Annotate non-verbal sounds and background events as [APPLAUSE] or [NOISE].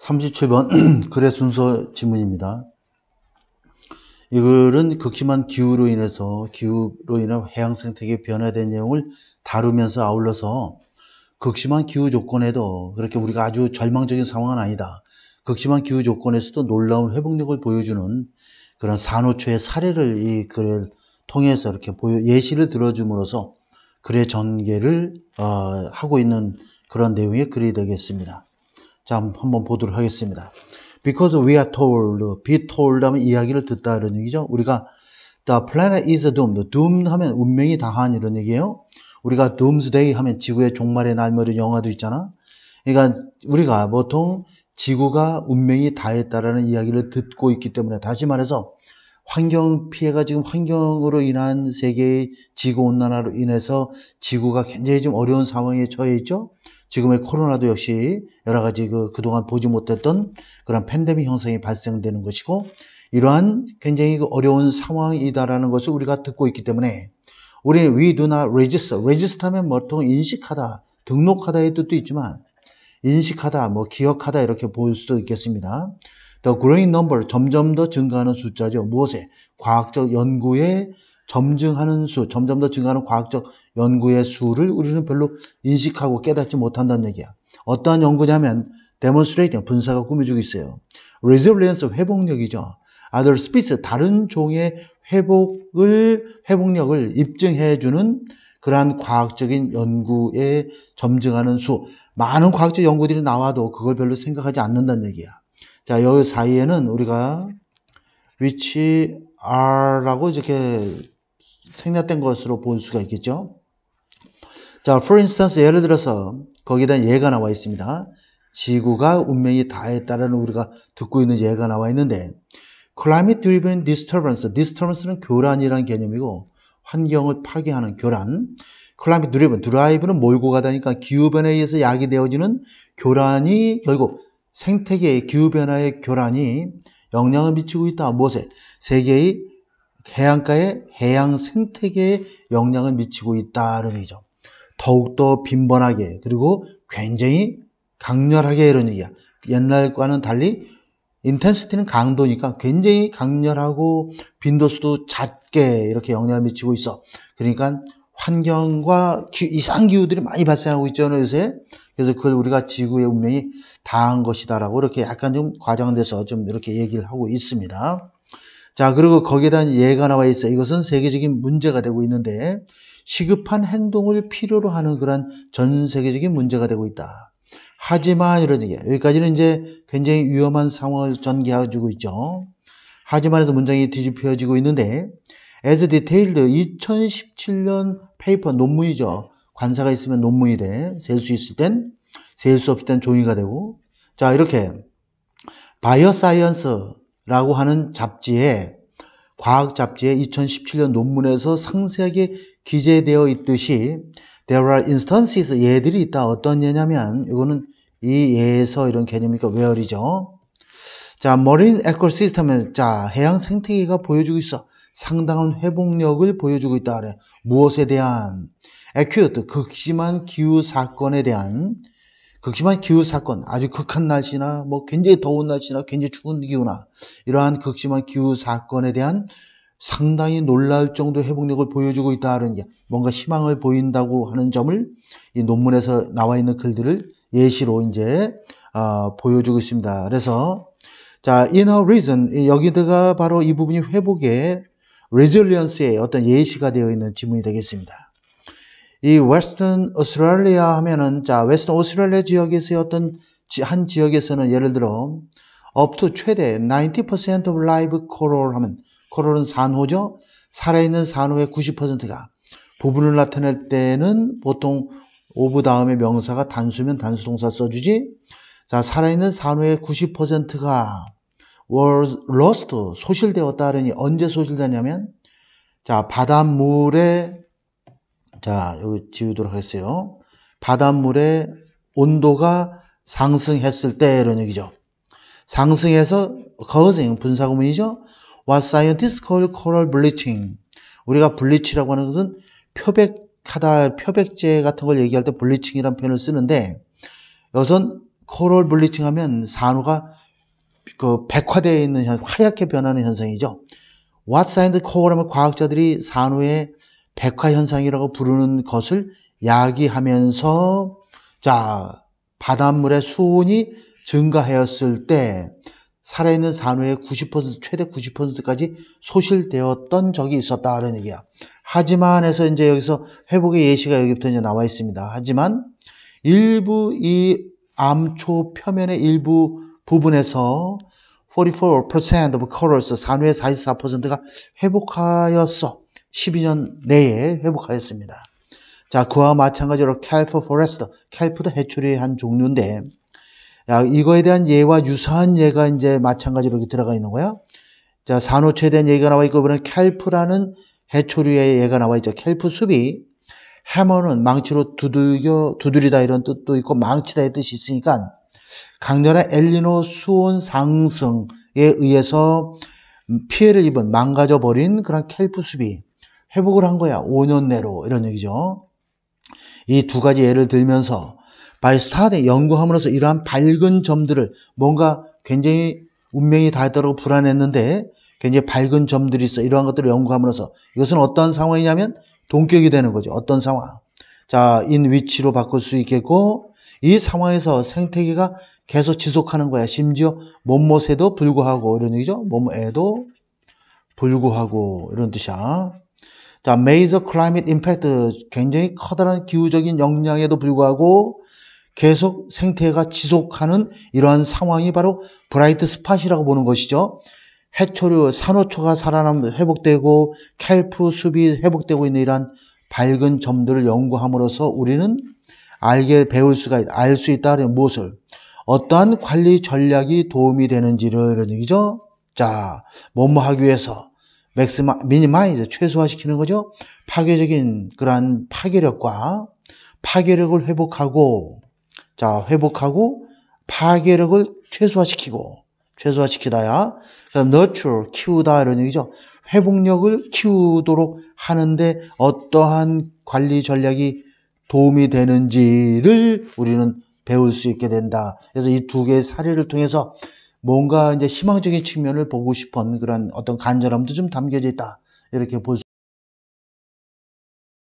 37번 [CLEARS THROAT] 글의 순서 지문입니다. 이 글은 극심한 기후로 인해서 기후로 인해 해양 생태계 변화된 내용을 다루면서 아울러서 극심한 기후 조건에도 그렇게 우리가 아주 절망적인 상황은 아니다. 극심한 기후 조건에서도 놀라운 회복력을 보여주는 그런 산호초의 사례를 이 글을 통해서 이렇게 예시를 들어줌으로써 글의 전개를 어, 하고 있는 그런 내용의 글이 되겠습니다. 자, 한번 보도록 하겠습니다. Because we are told, be told 하면 이야기를 듣다 이런 얘기죠. 우리가 the planet is doomed, doomed 하면 운명이 다한 이런 얘기예요. 우리가 doomsday 하면 지구의 종말의 날머리 뭐 영화도 있잖아. 그러니까 우리가 보통 지구가 운명이 다했다라는 이야기를 듣고 있기 때문에 다시 말해서 환경 피해가 지금 환경으로 인한 세계의 지구 온난화로 인해서 지구가 굉장히 좀 어려운 상황에 처해 있죠. 지금의 코로나도 역시 여러 가지 그 그동안 보지 못했던 그런 팬데믹 형성이 발생되는 것이고 이러한 굉장히 그 어려운 상황이다라는 것을 우리가 듣고 있기 때문에 우리는 we do not register. register면 뭐 보통 인식하다, 등록하다의 뜻도 있지만 인식하다, 뭐 기억하다 이렇게 볼 수도 있겠습니다. The growing number, 점점 더 증가하는 숫자죠. 무엇에? 과학적 연구에 점증하는 수, 점점 더 증가하는 과학적 연구의 수를 우리는 별로 인식하고 깨닫지 못한다는 얘기야. 어떠한 연구냐면 데몬스트레이팅 분사가 꾸며주고 있어요. resilience 회복력이죠. other species 다른 종의 회복을 회복력을 입증해주는 그러한 과학적인 연구에 점증하는 수 많은 과학적 연구들이 나와도 그걸 별로 생각하지 않는다는 얘기야. 자 여기 사이에는 우리가 which are라고 이렇게 생략된 것으로 볼 수가 있겠죠. 자, for instance, 예를 들어서 거기에 대한 예가 나와 있습니다. 지구가 운명이 다에따라는 우리가 듣고 있는 예가 나와 있는데 climate driven disturbance, disturbance는 교란이라는 개념이고 환경을 파괴하는 교란 climate driven, drive는 몰고 가다니까 기후변화에 의해서 약이 되어지는 교란이 결국 생태계의 기후변화의 교란이 영향을 미치고 있다. 무엇에? 세계의 해안가에 해양 생태계에 영향을 미치고 있다는 얘기죠. 더욱더 빈번하게 그리고 굉장히 강렬하게 이런 얘기야. 옛날과는 달리 인텐시티는 강도니까 굉장히 강렬하고 빈도수도 작게 이렇게 영향을 미치고 있어. 그러니까 환경과 이상 기후들이 많이 발생하고 있잖아요 요새. 그래서 그걸 우리가 지구의 운명이 다한 것이다라고 이렇게 약간 좀 과장돼서 좀 이렇게 얘기를 하고 있습니다. 자, 그리고 거기에 대한 예가 나와 있어. 이것은 세계적인 문제가 되고 있는데 시급한 행동을 필요로 하는 그런 전 세계적인 문제가 되고 있다. 하지만 이런 얘기. 여기까지는 이제 굉장히 위험한 상황을 전개해주고 있죠. 하지만에서 문장이 뒤집혀지고 있는데 as detailed 2017년 페이퍼 논문이죠. 관사가 있으면 논문이 돼. 셀 수 있을 땐 셀 수 없을 땐 종이가 되고 자 이렇게 바이오사이언스 라고 하는 잡지에 과학 잡지에 2017년 논문에서 상세하게 기재되어 있듯이 there are instances 예들이 있다. 어떤 예냐면 이거는 이 예에서 이런 개념이니까 where이죠. 자, marine e c o s y s t e m 자, 해양 생태계가 보여주고 있어. 상당한 회복력을 보여주고 있다 그래. 무엇에 대한 acute 극심한 기후 사건에 대한 극심한 기후 사건, 아주 극한 날씨나 뭐 굉장히 더운 날씨나 굉장히 추운 기후나 이러한 극심한 기후 사건에 대한 상당히 놀랄 정도 의 회복력을 보여주고 있다는 게 뭔가 희망을 보인다고 하는 점을 이 논문에서 나와 있는 글들을 예시로 이제 어, 보여주고 있습니다. 그래서 자, in a reason 여기다가 바로 이 부분이 회복의 resilience의 어떤 예시가 되어 있는 지문이 되겠습니다. 이 웨스턴 오스트랄리아 하면은 자 웨스턴 오스트랄리아 지역에서 어떤 한 지역에서는 예를 들어 업투 최대 90% of live coral 하면 코롤은 산호죠. 살아있는 산호의 90%가 부분을 나타낼 때는 보통 오브 다음에 명사가 단수면 단수 동사 써주지. 자, 살아있는 산후의 90%가 was lost, 소실되었다. 그러니 언제 소실되냐면, 자, 바닷물에 자, 여기 지우도록 하겠어요. 바닷물의 온도가 상승했을 때 이런 얘기죠. 상승해서 거생 분사구문이죠. What scientists call coral bleaching. 우리가 블리치라고 하는 것은 표백하다, 표백제 같은 걸 얘기할 때 블리칭이라는 표현을 쓰는데 여기선 코럴 블리칭 하면 산호가 그 백화되어 있는 현, 화얗게 변하는 현상이죠. What scientists call 하면 과학자들이 산호의 백화현상이라고 부르는 것을 야기하면서 자 바닷물의 수온이 증가하였을 때 살아있는 산후의 90% 최대 90%까지 소실되었던 적이 있었다는 얘기야. 하지만 해서 이제 여기서 회복의 예시가 여기부터 이제 나와 있습니다. 하지만 일부 이 암초 표면의 일부 부분에서 44% of corals 산후의 44%가 회복하였어. 12년 내에 회복하였습니다. 자, 그와 마찬가지로 캘프 포레스트 캘프도 해초리의 한 종류인데, 야, 이거에 대한 예와 유사한 예가 이제 마찬가지로 들어가 있는 거야. 자, 산호초에 대한 얘기가 나와 있고, 이번엔 캘프라는 해초류의 예가 나와 있죠. 캘프 숲이 해머는 망치로 두들겨, 두드리다 이런 뜻도 있고, 망치다 이 뜻이 있으니까, 강렬한 엘리노 수온 상승에 의해서 피해를 입은, 망가져버린 그런 캘프 숲이 회복을 한 거야. 5년 내로 이런 얘기죠. 이 두 가지 예를 들면서 바이스타드 연구함으로써 이러한 밝은 점들을 뭔가 굉장히 운명이 닿았다고 불안했는데 굉장히 밝은 점들이 있어. 이러한 것들을 연구함으로써 이것은 어떤 상황이냐면 동격이 되는 거죠. 어떤 상황. 자, 인 위치로 바꿀 수 있겠고 이 상황에서 생태계가 계속 지속하는 거야. 심지어 몸못에도 불구하고 이런 얘기죠. 몸에도 불구하고 이런 뜻이야. 자, 메이저 클라이밋 임팩트 굉장히 커다란 기후적인 역량에도 불구하고 계속 생태가 지속하는 이러한 상황이 바로 브라이트 스팟이라고 보는 것이죠. 해초류, 산호초가 살아남 회복되고 캘프 숲이 회복되고 있는 이러한 밝은 점들을 연구함으로써 우리는 알게 배울 수가 알 수 있다는 무엇을 어떠한 관리 전략이 도움이 되는지를 이런 얘기죠. 자, 뭐뭐 하기 위해서 맥스마, 미니마이즈, 최소화시키는 거죠. 파괴적인 그러한 파괴력과 파괴력을 회복하고, 자, 회복하고, 파괴력을 최소화시키고, 최소화시키다야. 그다음 nurture, 키우다 이런 얘기죠. 회복력을 키우도록 하는데 어떠한 관리 전략이 도움이 되는지를 우리는 배울 수 있게 된다. 그래서 이 두 개의 사례를 통해서 뭔가 이제 희망적인 측면을 보고 싶은 그런 어떤 간절함도 좀 담겨져 있다. 이렇게 볼수